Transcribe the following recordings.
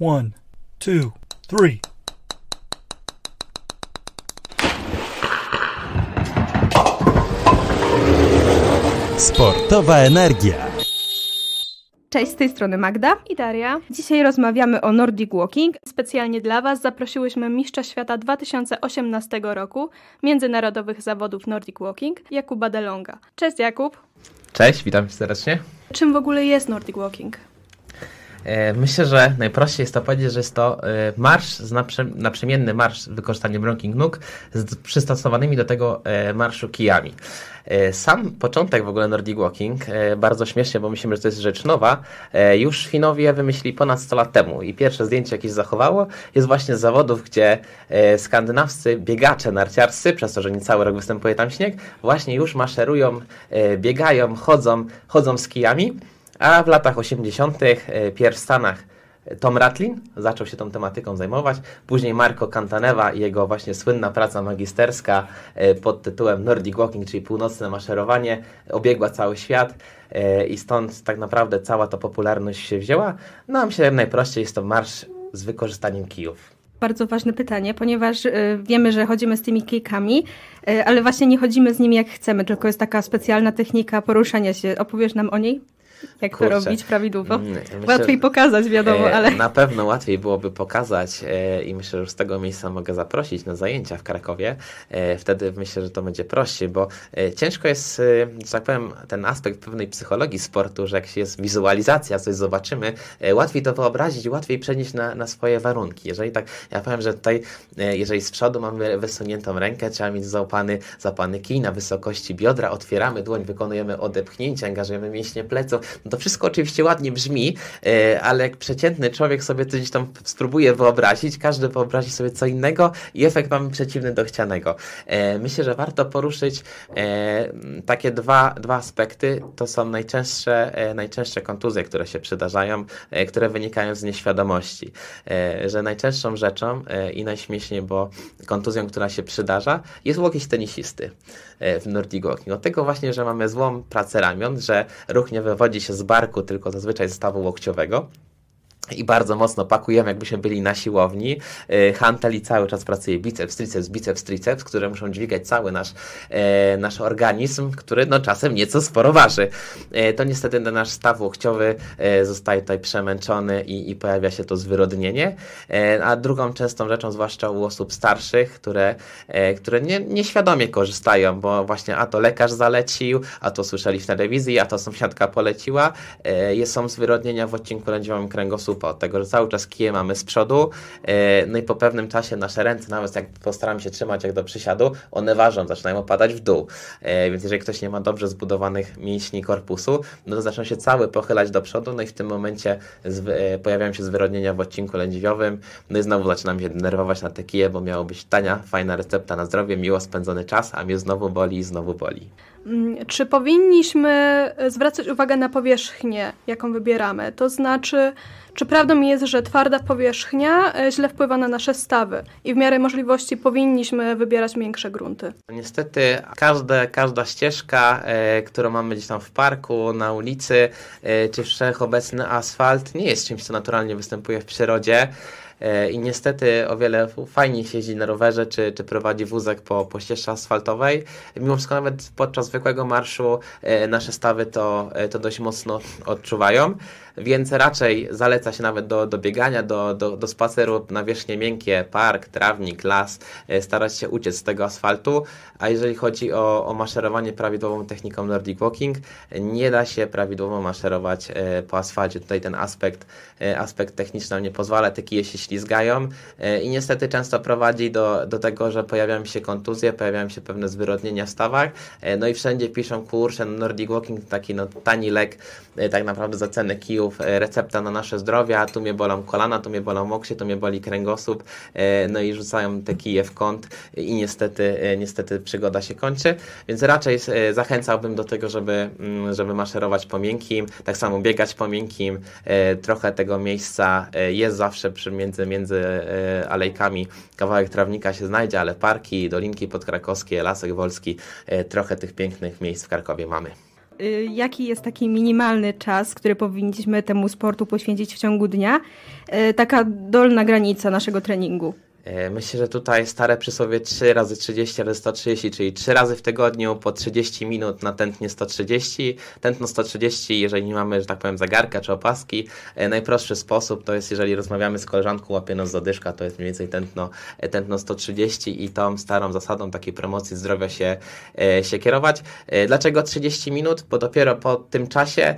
One, two, three. Спортова энергия. Cześć, z tej strony Magda i Daria. Dzisiaj rozmawiamy o Nordic Walking. Specjalnie dla Was zaprosiłyśmy mistrza świata 2018 roku międzynarodowych zawodów Nordic Walking Jakuba Delonga. Cześć Jakub. Cześć, witam serdecznie. Czym w ogóle jest Nordic Walking? E, myślę, że najprościej jest to powiedzieć, że jest to e, marsz, naprzemienny marsz z wykorzystaniem rąk nóg z przystosowanymi do tego e, marszu kijami. Sam początek w ogóle Nordic Walking, bardzo śmiesznie, bo myślimy, że to jest rzecz nowa, już Finowie wymyślili ponad 100 lat temu i pierwsze zdjęcie jakieś zachowało jest właśnie z zawodów, gdzie skandynawscy biegacze narciarscy, przez to, że nie cały rok występuje tam śnieg, właśnie już maszerują, biegają, chodzą, chodzą z kijami. A w latach 80. E, pierw w Stanach e, Tom Ratlin zaczął się tą tematyką zajmować, później Marco Cantaneva i jego właśnie słynna praca magisterska e, pod tytułem Nordic Walking, czyli północne maszerowanie, obiegła cały świat i stąd tak naprawdę cała ta popularność się wzięła. No, myślę, najprościej jest to marsz z wykorzystaniem kijów bardzo ważne pytanie, ponieważ wiemy, że chodzimy z tymi kijkami, ale właśnie nie chodzimy z nimi jak chcemy, tylko jest taka specjalna technika poruszania się. Opowiesz nam o niej? Jak Kurczę. to robić prawidłowo? Mm, myślę, łatwiej pokazać, wiadomo, e, ale... Na pewno łatwiej byłoby pokazać e, i myślę, że z tego miejsca mogę zaprosić na zajęcia w Krakowie. E, wtedy myślę, że to będzie prościej, bo ciężko jest, że tak powiem, ten aspekt pewnej psychologii sportu, że jak się jest wizualizacja, coś zobaczymy, łatwiej to wyobrazić, łatwiej przenieść na, na swoje warunki. Jeżeli tak, ja powiem, że tutaj, jeżeli z przodu mamy wysuniętą rękę, trzeba mieć zaopany, zapany kij na wysokości biodra, otwieramy dłoń, wykonujemy odepchnięcie, angażujemy mięśnie pleców, no to wszystko oczywiście ładnie brzmi, e, ale jak przeciętny człowiek sobie coś tam spróbuje wyobrazić, każdy wyobrazi sobie co innego i efekt mamy przeciwny do chcianego. E, myślę, że warto poruszyć e, takie dwa, dwa aspekty. To są najczęstsze, najczęstsze kontuzje, które się przydarzają, które wynikają z nieświadomości. Że najczęstszą rzeczą i najśmieszniej, bo kontuzją, która się przydarza, jest łokieć tenisisty w Nordic Walking. Od tego właśnie, że mamy złą pracę ramion, że ruch nie wywodzi wywodzi się z barku, tylko zazwyczaj z stawu łokciowego i bardzo mocno pakujemy, jakbyśmy byli na siłowni. Y, i cały czas pracuje biceps, triceps, biceps, triceps, które muszą dźwigać cały nasz, e, nasz organizm, który no, czasem nieco sporo waży. E, to niestety nasz staw łokciowy e, zostaje tutaj przemęczony i, i pojawia się to zwyrodnienie. a drugą częstą rzeczą, zwłaszcza u osób starszych, które, które nie, nieświadomie korzystają, bo właśnie a to lekarz zalecił, a to słyszeli w telewizji, a to sąsiadka poleciła, są zwyrodnienia w odcinku lędziowym kręgosłupa grupa od tego, że cały czas kije mamy z przodu, e, no i po pewnym czasie nasze ręce, nawet jak postaram się trzymać jak do przysiadu, one ważą, zaczynają opadać w dół. E, więc jeżeli ktoś nie ma dobrze zbudowanych mięśni korpusu, no to zaczyna się cały pochylać do przodu, no i w tym momencie e, pojawiają się zwyrodnienia w odcinku lędźwiowym, no i znowu zaczynam się denerwować na te kije, bo miało być tania, fajna recepta na zdrowie, miło spędzony czas, a mnie znowu boli i znowu boli. Mm, czy powinniśmy e, zwracać uwagę na powierzchnię, jaką wybieramy? To znaczy, czy prawdą jest, że twarda powierzchnia e, źle wpływa na nasze stawy i w miarę możliwości powinniśmy wybierać miększe grunty? Niestety każde, każda ścieżka, e, którą mamy gdzieś tam w parku, na ulicy, e, czy wszechobecny asfalt nie jest czymś, co naturalnie występuje w przyrodzie. E, i niestety o wiele fajniej się jeździ na rowerze, czy, czy prowadzi wózek po, po ścieżce asfaltowej. Mimo wszystko nawet podczas zwykłego marszu e, nasze stawy to, e, to dość mocno odczuwają, więc raczej zaleca się nawet do, do biegania, do, do, do spaceru na wierzchnie miękkie, park, trawnik, las, starać się uciec z tego asfaltu, a jeżeli chodzi o, o maszerowanie prawidłową techniką Nordic Walking, nie da się prawidłowo maszerować po asfalcie. Tutaj ten aspekt, aspekt techniczny nie pozwala, te kije się ślizgają e, i niestety często prowadzi do, do tego, że pojawiają się kontuzje, pojawiają się pewne zwyrodnienia w stawach, e, no i wszędzie piszą, kursy no Nordic Walking taki no, tani lek, e, tak naprawdę za cenę kijów, recepta na nasze zdrowie, a tu mnie bolą kolana, tu mnie bolą moksie, tu mnie boli kręgosłup, no i rzucają te kije w kąt i niestety, niestety przygoda się kończy, więc raczej zachęcałbym do tego, żeby, mm, żeby maszerować po miękkim, tak samo biegać po miękkim, trochę tego miejsca jest zawsze przy między między, między e, alejkami kawałek trawnika się znajdzie, ale parki, dolinki podkrakowskie, Lasek Wolski, e, trochę tych pięknych miejsc w Krakowie mamy y, jaki jest taki minimalny czas, który powinniśmy temu sportu poświęcić w ciągu dnia? Y, taka dolna granica naszego treningu. E, myślę, że tutaj stare przysłowie 3 razy 30 razy 130, czyli 3 razy w tygodniu po 30 minut na tętnie 130. Tętno 130, jeżeli nie mamy, że tak powiem, zegarka czy opaski, e, najprostszy sposób to jest, jeżeli rozmawiamy z koleżanką, łapie nas zadyszka, to jest mniej więcej tętno, e, tętno 130 i tą starą zasadą takiej promocji zdrowia się, się kierować. Dlaczego 30 minut? Bo dopiero po tym czasie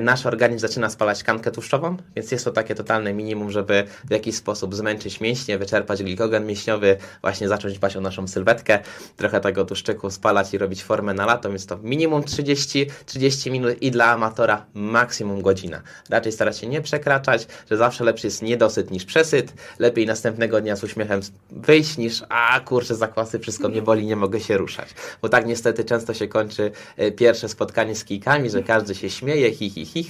nasz organizm zaczyna spalać kankę tłuszczową, więc jest to takie totalne minimum, żeby w jakiś sposób zmęczyć mięśnie, wyczerpać czerpać glikogen mięśniowy, właśnie zacząć dbać o naszą sylwetkę, trochę tego tłuszczyku spalać i robić formę na lato, więc to minimum 30, 30 minut i dla amatora maksimum godzina. Raczej starać się nie przekraczać, że zawsze lepszy jest niedosyt niż przesyt, lepiej następnego dnia z uśmiechem wyjść niż a kurczę zakwasy, wszystko mnie boli, nie mogę się ruszać. Bo tak niestety często się kończy e, pierwsze spotkanie z kijkami, że każdy się śmieje, hi, hi, hi.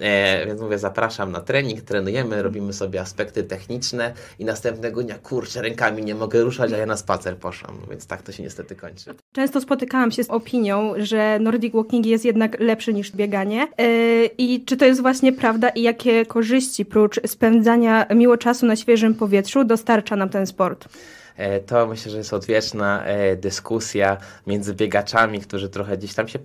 e, więc mówię zapraszam na trening, trenujemy, robimy sobie aspekty techniczne i następnego tygodnia, kurczę, rękami nie mogę ruszać, a ja na spacer poszłam, no więc tak to się niestety kończy. Często spotykałam się z opinią, że nordic walking jest jednak lepszy niż bieganie yy, i czy to jest właśnie prawda i jakie korzyści prócz spędzania miło czasu na świeżym powietrzu dostarcza nam ten sport? E, to myślę, że jest odwieczna e, dyskusja między biegaczami, którzy trochę gdzieś tam się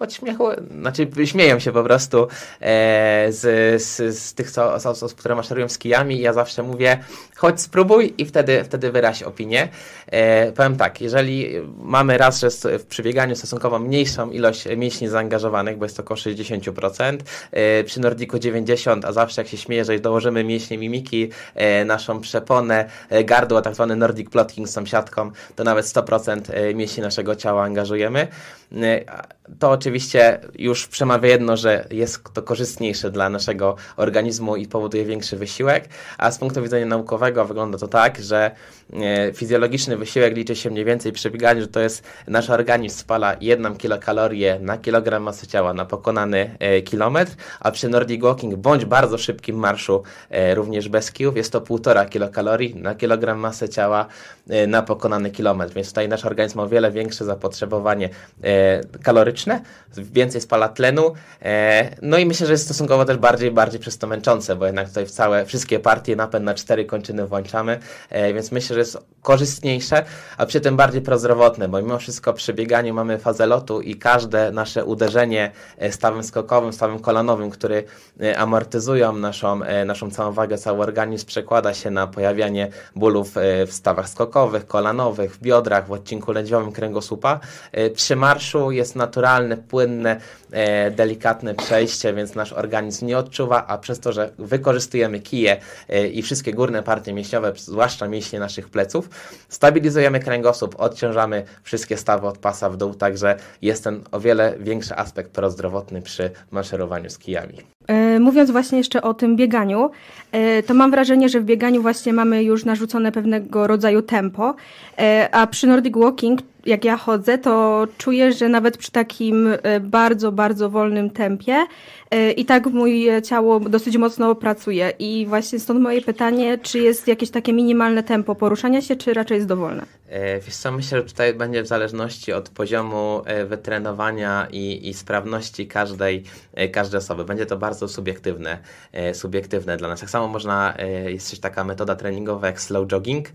podśmiechu, znaczy śmieją się po prostu e, z, z, z tych osób, które maszerują z kijami ja zawsze mówię, chodź spróbuj i wtedy, wtedy wyraź opinię. E, powiem tak, jeżeli mamy raz, że w przybieganiu stosunkowo mniejszą ilość mięśni zaangażowanych, bo jest to około 60%, e, przy Nordiku 90, a zawsze jak się śmieję, że dołożymy mięśnie mimiki, e, naszą przeponę, e, gardło, tak zwany Nordic Plotking z sąsiadką, to nawet 100% e, mięśni naszego ciała angażujemy. E, to oczywiście oczywiście już przemawia jedno, że jest to korzystniejsze dla naszego organizmu i powoduje większy wysiłek, a z punktu widzenia naukowego wygląda to tak, że e, fizjologiczny wysiłek liczy się mniej więcej przy bieganiu, że to jest nasz organizm spala 1 kilokalorię na kilogram masy ciała na pokonany e, kilometr, a przy nordic walking bądź bardzo szybkim marszu e, również bez kijów jest to 1,5 kilokalorii na kilogram masy ciała na pokonany kilometr, więc tutaj nasz organizm ma o wiele większe zapotrzebowanie kaloryczne, więcej spala tlenu. E, no i myślę, że jest stosunkowo też bardziej, bardziej przez to męczące, bo jednak tutaj w całe, wszystkie partie napęd na cztery kończyny włączamy, e, więc myślę, że jest korzystniejsze, a przy tym bardziej prozdrowotne, bo mimo wszystko przy bieganiu mamy fazę lotu i każde nasze uderzenie e, stawem skokowym, stawem kolanowym, który amortyzują naszą, naszą całą wagę, cały organizm przekłada się na pojawianie bólów w stawach skokowych, kolanowych, w biodrach, w odcinku lędźwiowym kręgosłupa. Przy marszu jest naturalny płynne, e, delikatne przejście, więc nasz organizm nie odczuwa, a przez to, że wykorzystujemy kije e, i wszystkie górne partie mięśniowe, zwłaszcza mięśnie naszych pleców, stabilizujemy kręgosłup, odciążamy wszystkie stawy od pasa w dół, także jest ten o wiele większy aspekt prozdrowotny przy maszerowaniu z kijami. E, mówiąc właśnie jeszcze o tym bieganiu, to mam wrażenie, że w bieganiu właśnie mamy już narzucone pewnego rodzaju tempo, a przy Nordic Walking jak ja chodzę, to czuję, że nawet przy takim e, bardzo, bardzo wolnym tempie e, i tak moje ciało dosyć mocno pracuje. I właśnie stąd moje pytanie, czy jest jakieś takie minimalne tempo poruszania się, czy raczej jest dowolne? E, wiesz co, myślę, że tutaj będzie w zależności od poziomu wytrenowania i, i sprawności każdej, każdej osoby. Będzie to bardzo subiektywne, subiektywne dla nas. Tak samo można, jest też taka metoda treningowa jak slow jogging,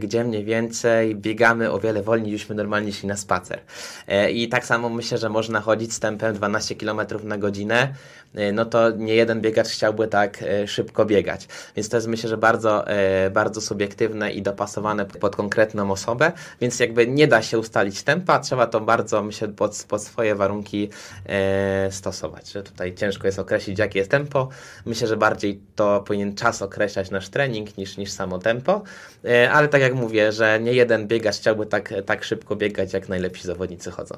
gdzie mniej więcej biegamy o wiele wolniej niż my normalnie szli na spacer. E, I tak samo myślę, że można chodzić z tempem 12 km na godzinę, e, no to nie jeden biegacz chciałby tak e, szybko biegać. Więc to jest myślę, że bardzo, bardzo subiektywne i dopasowane pod konkretną osobę, więc jakby nie da się ustalić tempa, trzeba to bardzo myślę pod, pod swoje warunki stosować, że tutaj ciężko jest określić jakie jest tempo. Myślę, że bardziej to powinien czas określać nasz trening niż, niż samo tempo, ale tak jak mówię, że nie jeden biegacz chciałby tak, tak szybko szybko biegać, jak najlepsi zawodnicy chodzą.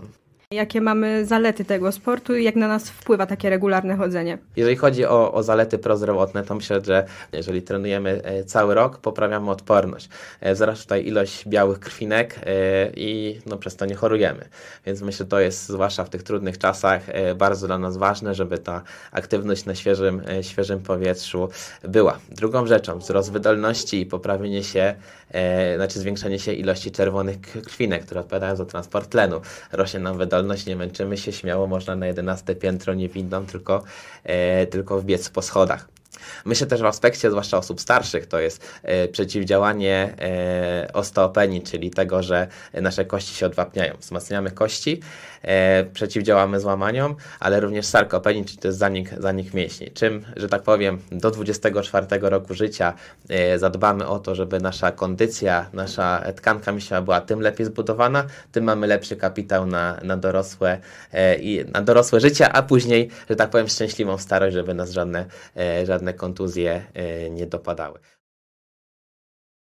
Jakie mamy zalety tego sportu i jak na nas wpływa takie regularne chodzenie? Jeżeli chodzi o, o zalety prozdrowotne, to myślę, że jeżeli trenujemy e, cały rok, poprawiamy odporność. E, zaraz tutaj ilość białych krwinek e, i no, przez to nie chorujemy. Więc myślę, że to jest zwłaszcza w tych trudnych czasach bardzo dla nas ważne, żeby ta aktywność na świeżym, świeżym powietrzu była. Drugą rzeczą, wzrost wydolności i poprawienie się, znaczy zwiększenie się ilości czerwonych krwinek, które odpowiadają za transport tlenu. Rośnie nam wydolność nie męczymy się, śmiało można na 11 piętro, nie windą, tylko, e, tylko wbiec po schodach. Myślę też w aspekcie, zwłaszcza osób starszych, to jest e, przeciwdziałanie e, osteopenii, czyli tego, że nasze kości się odwapniają. Wzmacniamy kości, e, przeciwdziałamy złamaniom, ale również sarkopenii, czyli to jest zanik, zanik mięśni. Czym, że tak powiem, do 24 roku życia zadbamy o to, żeby nasza kondycja, nasza tkanka mięśniowa była tym lepiej zbudowana, tym mamy lepszy kapitał na, na, dorosłe, i, na dorosłe życie, a później, że tak powiem, szczęśliwą starość, żeby nas żadne, żadne żadne kontuzje e, nie dopadały.